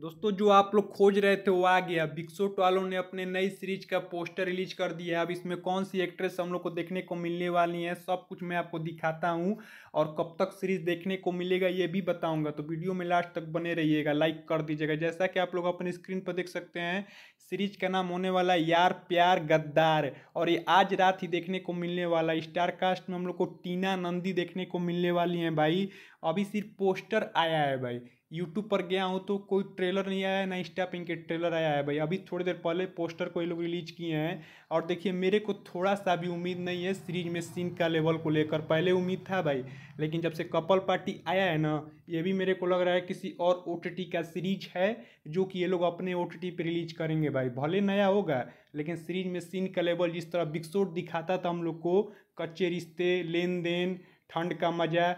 दोस्तों जो आप लोग खोज रहे थे वो आ गया बिक्सोट वालों ने अपने नई सीरीज का पोस्टर रिलीज कर दिया है अब इसमें कौन सी एक्ट्रेस हम लोग को देखने को मिलने वाली है सब कुछ मैं आपको दिखाता हूँ और कब तक सीरीज देखने को मिलेगा ये भी बताऊंगा तो वीडियो में लास्ट तक बने रहिएगा लाइक कर दीजिएगा जैसा कि आप लोग अपने स्क्रीन पर देख सकते हैं सीरीज का नाम होने वाला यार प्यार गद्दार और ये आज रात ही देखने को मिलने वाला स्टार कास्ट में हम लोग को टीना नंदी देखने को मिलने वाली हैं भाई अभी सिर्फ पोस्टर आया है भाई यूट्यूब पर गया हूँ तो कोई ट्रेलर नहीं आया है ना स्टैपिंग के ट्रेलर आया है भाई अभी थोड़ी देर पहले पोस्टर को ये लोग रिलीज किए हैं और देखिए मेरे को थोड़ा सा भी उम्मीद नहीं है सीरीज में सीन का लेवल को लेकर पहले उम्मीद था भाई लेकिन जब से कपल पार्टी आया है ना ये भी मेरे को लग रहा है किसी और ओ का सीरीज है जो कि ये लोग अपने ओ टी रिलीज करेंगे भाई भले नया होगा लेकिन सीरीज में सीन का लेवल जिस तरह बिग दिखाता था हम लोग को कच्चे रिश्ते लेन देन ठंड का मज़ा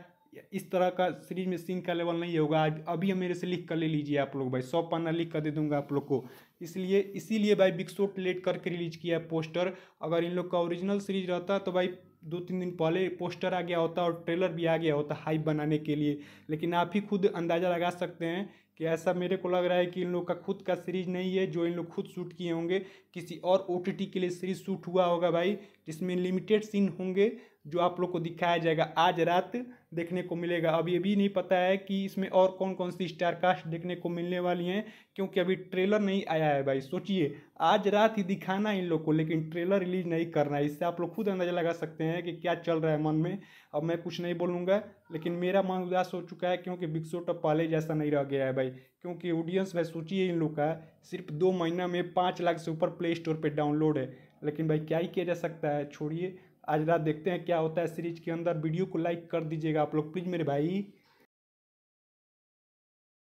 इस तरह का सीरीज में सिंह का लेवल नहीं होगा अभी हम मेरे से लिख कर ले लीजिए आप लोग भाई सौ पन्ना लिख कर दे दूंगा आप लोग को इसलिए इसीलिए भाई बिग शॉट लेट करके रिलीज किया है पोस्टर अगर इन लोग का ओरिजिनल सीरीज रहता तो भाई दो तीन दिन पहले पोस्टर आ गया होता और ट्रेलर भी आ गया होता हाइप बनाने के लिए लेकिन आप ही खुद अंदाज़ा लगा सकते हैं कि ऐसा मेरे को लग रहा है कि इन लोग का खुद का सीरीज नहीं है जो इन लोग खुद शूट किए होंगे किसी और ओ के लिए सीरीज शूट हुआ होगा भाई जिसमें लिमिटेड सीन होंगे जो आप लोग को दिखाया जाएगा आज रात देखने को मिलेगा अब ये भी नहीं पता है कि इसमें और कौन कौन सी स्टार कास्ट देखने को मिलने वाली हैं क्योंकि अभी ट्रेलर नहीं आया है भाई सोचिए आज रात ही दिखाना इन लोग को लेकिन ट्रेलर रिलीज नहीं करना है इससे आप लोग खुद अंदाजा लगा सकते हैं कि क्या चल रहा है मन में अब मैं कुछ नहीं बोलूँगा लेकिन मेरा मन उदास हो चुका है क्योंकि बिग शो अब पहले जैसा नहीं रह गया है भाई क्योंकि ऑडियंस भाई सोचिए इन लोग का सिर्फ दो महीना में पाँच लाख से ऊपर प्ले स्टोर पर डाउनलोड है लेकिन भाई क्या ही किया जा सकता है छोड़िए आज रात देखते हैं क्या होता है सीरीज के अंदर वीडियो को लाइक कर दीजिएगा आप लोग प्लीज़ मेरे भाई